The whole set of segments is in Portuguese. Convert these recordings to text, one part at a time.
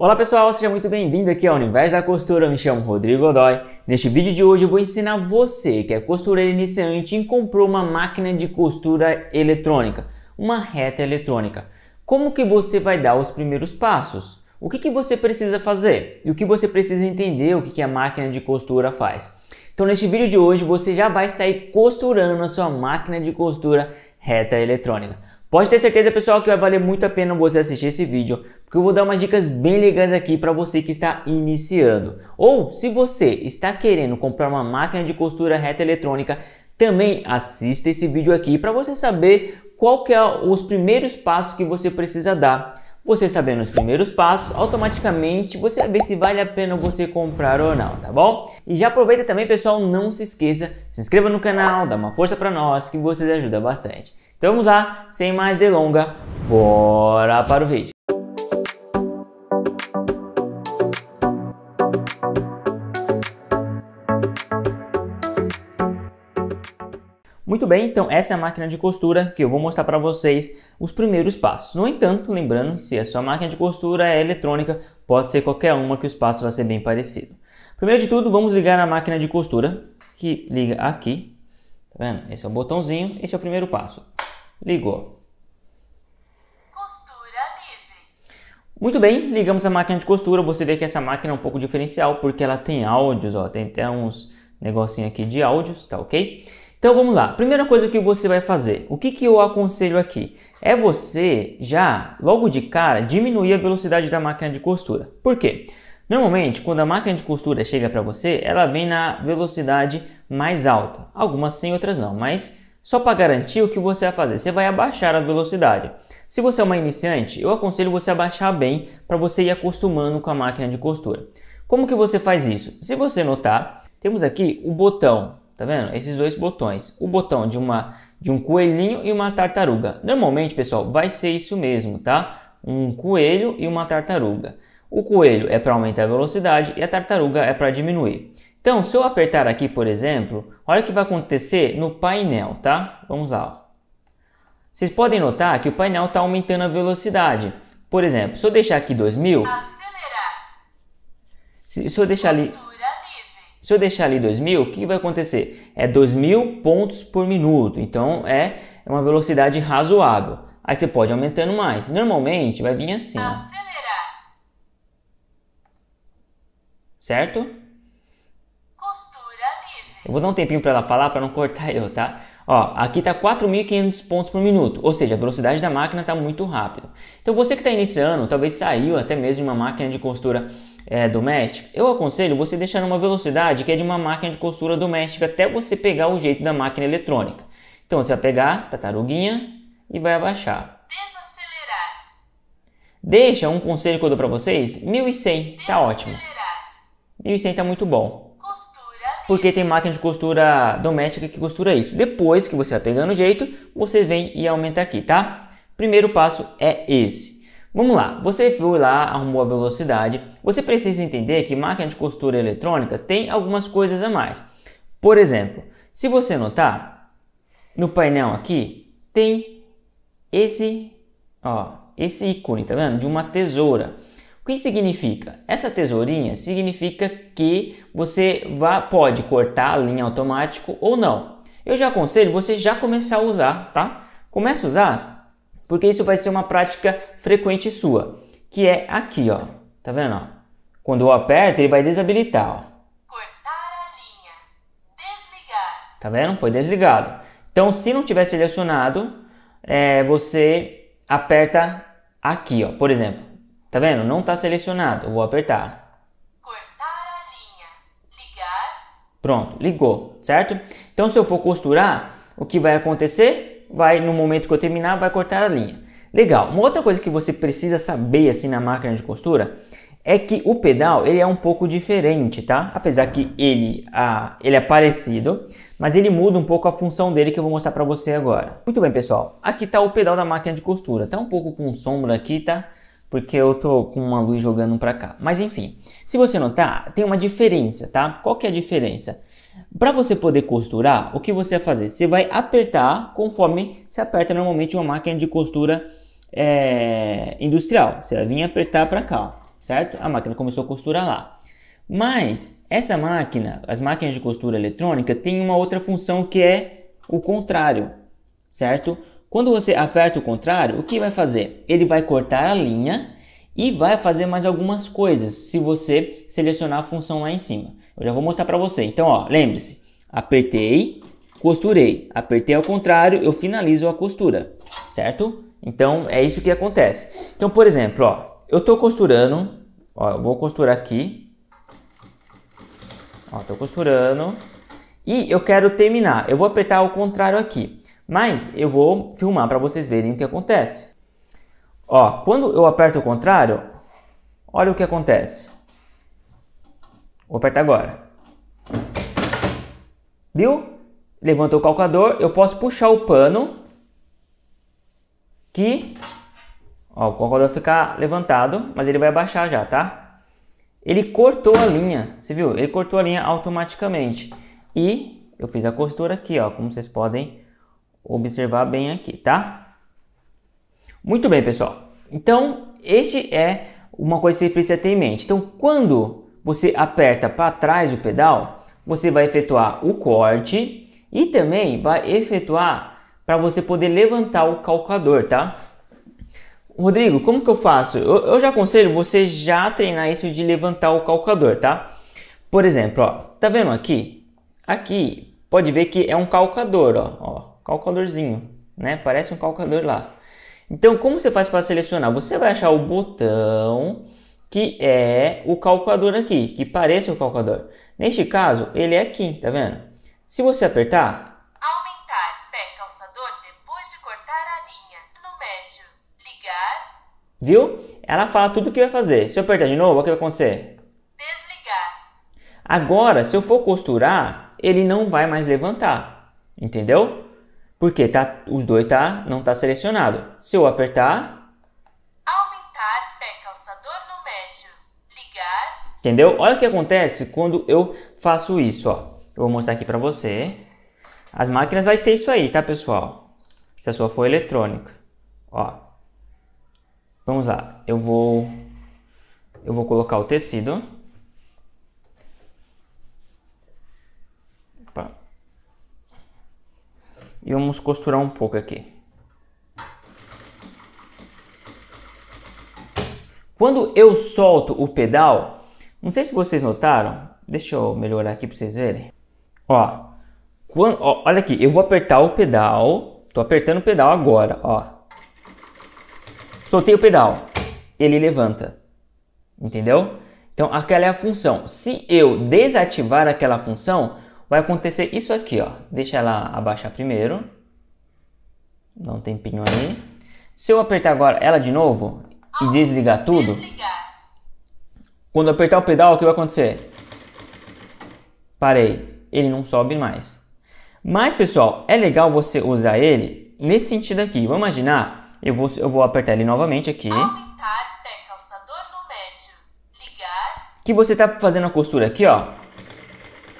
Olá pessoal, seja muito bem-vindo aqui ao Universo da Costura, eu me chamo Rodrigo Godoy. Neste vídeo de hoje eu vou ensinar você que é costureiro iniciante e comprou uma máquina de costura eletrônica, uma reta eletrônica. Como que você vai dar os primeiros passos? O que, que você precisa fazer? E o que você precisa entender o que, que a máquina de costura faz? Então neste vídeo de hoje você já vai sair costurando a sua máquina de costura reta eletrônica. Pode ter certeza, pessoal, que vai valer muito a pena você assistir esse vídeo, porque eu vou dar umas dicas bem legais aqui para você que está iniciando. Ou se você está querendo comprar uma máquina de costura reta eletrônica, também assista esse vídeo aqui para você saber qual que é os primeiros passos que você precisa dar. Você sabendo os primeiros passos, automaticamente você vai ver se vale a pena você comprar ou não, tá bom? E já aproveita também, pessoal, não se esqueça, se inscreva no canal, dá uma força para nós que vocês ajudam bastante. Então vamos lá, sem mais delonga, bora para o vídeo. Muito bem, então essa é a máquina de costura que eu vou mostrar para vocês os primeiros passos. No entanto, lembrando, se a sua máquina de costura é eletrônica, pode ser qualquer uma que os passos vão ser bem parecidos. Primeiro de tudo, vamos ligar na máquina de costura, que liga aqui. Tá vendo? Esse é o botãozinho, esse é o primeiro passo. Ligou. Costura livre. Muito bem, ligamos a máquina de costura. Você vê que essa máquina é um pouco diferencial, porque ela tem áudios, ó, tem até uns negocinho aqui de áudios, tá ok? Então vamos lá. Primeira coisa que você vai fazer, o que, que eu aconselho aqui? É você já, logo de cara, diminuir a velocidade da máquina de costura. Por quê? Normalmente, quando a máquina de costura chega para você, ela vem na velocidade mais alta. Algumas sim, outras não, mas só para garantir o que você vai fazer, você vai abaixar a velocidade. Se você é uma iniciante, eu aconselho você a baixar bem para você ir acostumando com a máquina de costura. Como que você faz isso? Se você notar, temos aqui o botão Tá vendo? Esses dois botões. O botão de, uma, de um coelhinho e uma tartaruga. Normalmente, pessoal, vai ser isso mesmo, tá? Um coelho e uma tartaruga. O coelho é para aumentar a velocidade e a tartaruga é para diminuir. Então, se eu apertar aqui, por exemplo, olha o que vai acontecer no painel, tá? Vamos lá. Ó. Vocês podem notar que o painel está aumentando a velocidade. Por exemplo, se eu deixar aqui 2000... Acelerar. Se, se eu deixar ali... Se eu deixar ali 2000, o que vai acontecer? É 2000 pontos por minuto, então é uma velocidade razoável. Aí você pode aumentando mais. Normalmente vai vir assim. Acelerar. Certo? Eu vou dar um tempinho para ela falar para não cortar eu, tá? Ó, aqui tá 4.500 pontos por minuto, ou seja, a velocidade da máquina está muito rápida. Então você que está iniciando, talvez saiu até mesmo de uma máquina de costura é, doméstica, eu aconselho você deixar numa velocidade que é de uma máquina de costura doméstica até você pegar o jeito da máquina eletrônica. Então você vai pegar tartaruguinha e vai abaixar. Deixa um conselho que eu dou para vocês, 1.100, tá ótimo. 1.100 tá muito bom porque tem máquina de costura doméstica que costura isso. Depois que você vai pegando o jeito, você vem e aumenta aqui, tá? Primeiro passo é esse. Vamos lá, você foi lá, arrumou a velocidade. Você precisa entender que máquina de costura eletrônica tem algumas coisas a mais. Por exemplo, se você notar, no painel aqui tem esse, ó, esse ícone, tá vendo? De uma tesoura. O que significa? Essa tesourinha significa que você vá, pode cortar a linha automático ou não. Eu já aconselho você já começar a usar, tá? Começa a usar, porque isso vai ser uma prática frequente sua, que é aqui, ó. Tá vendo? Ó? Quando eu aperto, ele vai desabilitar, ó. Cortar a linha, desligar. Tá vendo? Foi desligado. Então, se não tiver selecionado, é, você aperta aqui, ó. Por exemplo. Tá vendo? Não tá selecionado. Eu vou apertar. Cortar a linha. Ligar. Pronto, ligou, certo? Então, se eu for costurar, o que vai acontecer? Vai, no momento que eu terminar, vai cortar a linha. Legal. Uma outra coisa que você precisa saber, assim, na máquina de costura, é que o pedal, ele é um pouco diferente, tá? Apesar que ele, a ele é parecido, mas ele muda um pouco a função dele que eu vou mostrar pra você agora. Muito bem, pessoal. Aqui tá o pedal da máquina de costura. Tá um pouco com sombra aqui, tá? porque eu tô com uma luz jogando para cá. Mas enfim, se você notar, tem uma diferença, tá? Qual que é a diferença? Para você poder costurar, o que você vai fazer? Você vai apertar conforme se aperta normalmente uma máquina de costura é, industrial. Você vai vir apertar para cá, certo? A máquina começou a costurar lá. Mas essa máquina, as máquinas de costura eletrônica, tem uma outra função que é o contrário, certo? Quando você aperta o contrário, o que vai fazer? Ele vai cortar a linha e vai fazer mais algumas coisas se você selecionar a função lá em cima. Eu já vou mostrar para você. Então, ó, lembre-se, apertei, costurei. Apertei ao contrário, eu finalizo a costura, certo? Então, é isso que acontece. Então, por exemplo, ó, eu estou costurando, ó, eu vou costurar aqui. Ó, costurando. E eu quero terminar. Eu vou apertar ao contrário aqui. Mas eu vou filmar para vocês verem o que acontece. Ó, quando eu aperto o contrário, olha o que acontece. Vou apertar agora. Viu? Levantou o calcador, eu posso puxar o pano que ó, o calcador ficar levantado, mas ele vai baixar já, tá? Ele cortou a linha, você viu? Ele cortou a linha automaticamente. E eu fiz a costura aqui, ó, como vocês podem observar bem aqui, tá? Muito bem, pessoal. Então, este é uma coisa que você precisa ter em mente. Então, quando você aperta para trás o pedal, você vai efetuar o corte e também vai efetuar para você poder levantar o calcador, tá? Rodrigo, como que eu faço? Eu, eu, já aconselho você já treinar isso de levantar o calcador, tá? Por exemplo, ó, tá vendo aqui? Aqui, pode ver que é um calcador, ó calculadorzinho, né? Parece um calculador lá. Então, como você faz para selecionar? Você vai achar o botão que é o calculador aqui, que parece o calculador. Neste caso, ele é aqui, tá vendo? Se você apertar... Aumentar pé calçador depois de cortar a linha. No médio, ligar... Viu? Ela fala tudo o que vai fazer. Se eu apertar de novo, o que vai acontecer? Desligar. Agora, se eu for costurar, ele não vai mais levantar. Entendeu? Porque tá, os dois tá, não tá selecionado. Se eu apertar... Aumentar pé calçador no médio. Ligar... Entendeu? Olha o que acontece quando eu faço isso, ó. Eu vou mostrar aqui para você. As máquinas vai ter isso aí, tá, pessoal? Se a sua for eletrônica. Ó. Vamos lá. Eu vou... Eu vou colocar o tecido. e vamos costurar um pouco aqui. Quando eu solto o pedal, não sei se vocês notaram, deixa eu melhorar aqui para vocês verem. Ó, quando, ó, olha aqui, eu vou apertar o pedal, tô apertando o pedal agora, ó. Soltei o pedal, ele levanta, entendeu? Então aquela é a função. Se eu desativar aquela função, vai acontecer isso aqui, ó. Deixa ela abaixar primeiro. Dá um tempinho aí. Se eu apertar agora ela de novo e desligar tudo, desligar. quando eu apertar o pedal, o que vai acontecer? Parei. Ele não sobe mais. Mas, pessoal, é legal você usar ele nesse sentido aqui. Vamos imaginar, eu vou, eu vou apertar ele novamente aqui. Aumentar, pé, calçador no médio. Ligar. Que você tá fazendo a costura aqui, ó.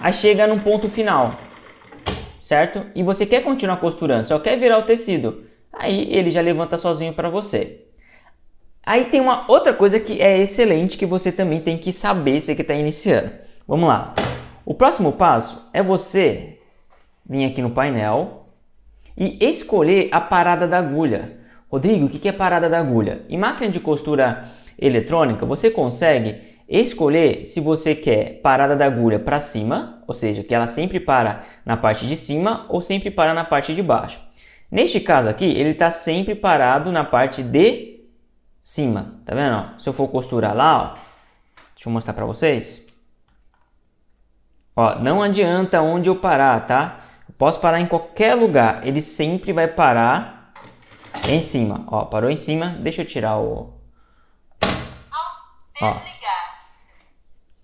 Aí chega num ponto final, certo? E você quer continuar costurando, só quer virar o tecido. Aí ele já levanta sozinho para você. Aí tem uma outra coisa que é excelente que você também tem que saber se que está iniciando. Vamos lá. O próximo passo é você vir aqui no painel e escolher a parada da agulha. Rodrigo, o que é parada da agulha? Em máquina de costura eletrônica, você consegue escolher se você quer parada da agulha para cima, ou seja, que ela sempre para na parte de cima ou sempre para na parte de baixo. Neste caso aqui, ele está sempre parado na parte de cima, tá vendo? Se eu for costurar lá, ó, deixa eu mostrar para vocês. Ó, não adianta onde eu parar, tá? Eu posso parar em qualquer lugar, ele sempre vai parar em cima. Ó, parou em cima, deixa eu tirar o... Ó,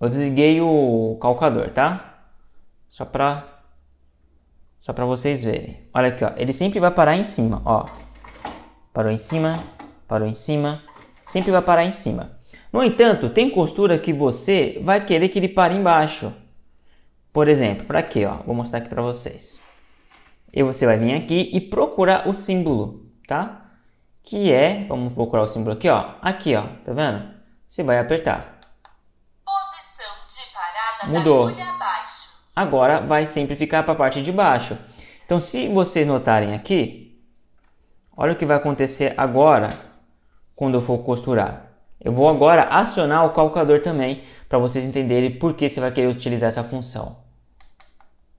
eu desliguei o calcador, tá? Só pra, só pra vocês verem. Olha aqui, ó. Ele sempre vai parar em cima, ó. Parou em cima, parou em cima. Sempre vai parar em cima. No entanto, tem costura que você vai querer que ele pare embaixo. Por exemplo, para quê? Ó, vou mostrar aqui para vocês. E você vai vir aqui e procurar o símbolo, tá? Que é, vamos procurar o símbolo aqui, ó. Aqui, ó, tá vendo? Você vai apertar. Mudou. Agora vai sempre ficar para a parte de baixo. Então, se vocês notarem aqui, olha o que vai acontecer agora quando eu for costurar. Eu vou agora acionar o calculador também para vocês entenderem por que você vai querer utilizar essa função.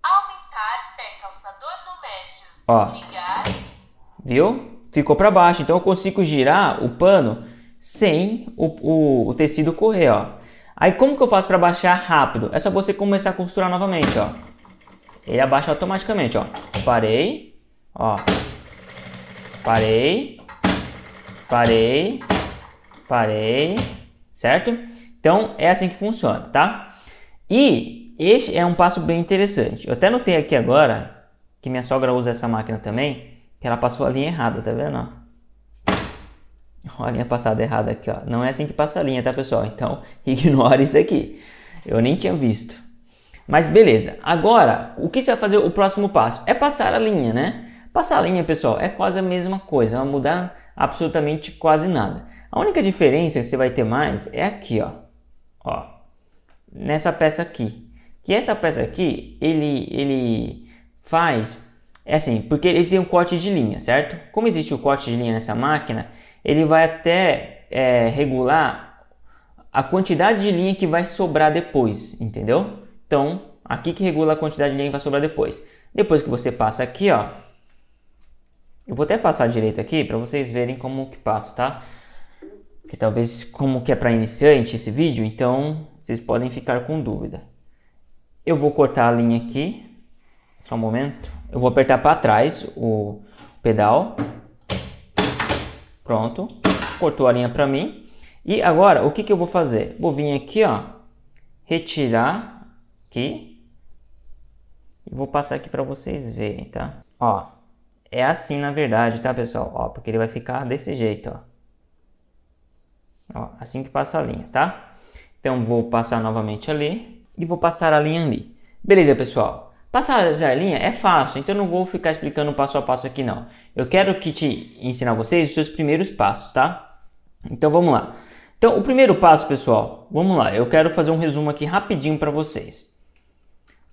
Aumentar pé calçador no médio. Ó. Ligar. Viu? Ficou para baixo, então eu consigo girar o pano sem o, o, o tecido correr, ó. Aí como que eu faço para baixar rápido? É só você começar a costurar novamente, ó. Ele abaixa automaticamente, ó. Parei, ó. Parei, parei, parei, certo? Então é assim que funciona, tá? E este é um passo bem interessante. Eu até notei aqui agora que minha sogra usa essa máquina também, que ela passou a linha errada, tá vendo? Olha a linha passada errada aqui, ó. Não é assim que passa a linha, tá, pessoal? Então, ignora isso aqui. Eu nem tinha visto. Mas beleza. Agora, o que você vai fazer o próximo passo? É passar a linha, né? Passar a linha, pessoal, é quase a mesma coisa. Não vai mudar absolutamente quase nada. A única diferença que você vai ter mais é aqui, ó. Ó. Nessa peça aqui. Que essa peça aqui, ele, ele faz... É assim, porque ele tem um corte de linha, certo? Como existe o corte de linha nessa máquina, ele vai até é, regular a quantidade de linha que vai sobrar depois, entendeu? Então, aqui que regula a quantidade de linha que vai sobrar depois. Depois que você passa aqui, ó, eu vou até passar direito aqui para vocês verem como que passa, tá? Que talvez como que é para iniciante esse vídeo, então vocês podem ficar com dúvida. Eu vou cortar a linha aqui, só um momento. Eu vou apertar para trás o pedal Pronto, cortou a linha para mim. E agora, o que, que eu vou fazer? Vou vir aqui, ó, retirar aqui. E vou passar aqui para vocês verem, tá? Ó, é assim na verdade, tá, pessoal? Ó, porque ele vai ficar desse jeito, ó. Ó, assim que passa a linha, tá? Então, vou passar novamente ali e vou passar a linha ali. Beleza, pessoal? Passar a linha é fácil, então eu não vou ficar explicando passo a passo aqui não. Eu quero que te ensinar vocês os seus primeiros passos, tá? Então vamos lá. Então o primeiro passo, pessoal, vamos lá. Eu quero fazer um resumo aqui rapidinho para vocês.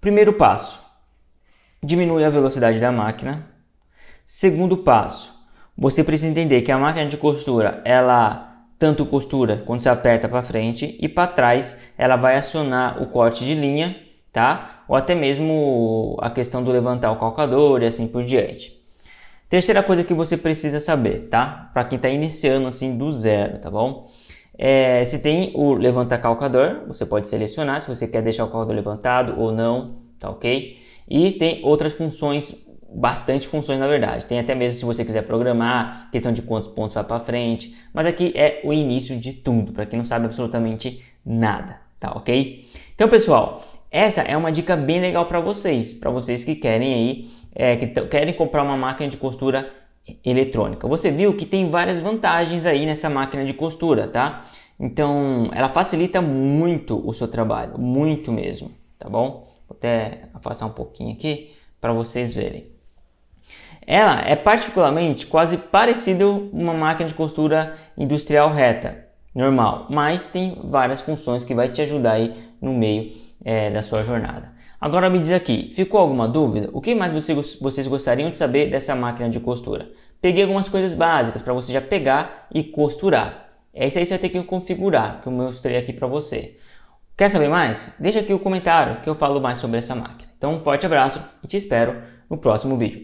Primeiro passo, diminui a velocidade da máquina. Segundo passo, você precisa entender que a máquina de costura, ela tanto costura quando você aperta para frente e para trás, ela vai acionar o corte de linha tá? Ou até mesmo a questão do levantar o calcador e assim por diante. Terceira coisa que você precisa saber, tá? Para quem está iniciando assim do zero, tá bom? É, se tem o levantar calcador, você pode selecionar se você quer deixar o calcador levantado ou não, tá ok? E tem outras funções, bastante funções na verdade. Tem até mesmo se você quiser programar, questão de quantos pontos vai para frente. Mas aqui é o início de tudo, para quem não sabe absolutamente nada, tá ok? Então pessoal, essa é uma dica bem legal para vocês, para vocês que querem aí, é, que querem comprar uma máquina de costura eletrônica. Você viu que tem várias vantagens aí nessa máquina de costura, tá? Então, ela facilita muito o seu trabalho, muito mesmo, tá bom? Vou até afastar um pouquinho aqui para vocês verem. Ela é particularmente quase parecida uma máquina de costura industrial reta, normal, mas tem várias funções que vai te ajudar aí no meio é, da sua jornada. Agora me diz aqui, ficou alguma dúvida? O que mais vocês gostariam de saber dessa máquina de costura? Peguei algumas coisas básicas para você já pegar e costurar. É isso aí você vai ter que configurar, que eu mostrei aqui para você. Quer saber mais? Deixa aqui o comentário que eu falo mais sobre essa máquina. Então um forte abraço e te espero no próximo vídeo.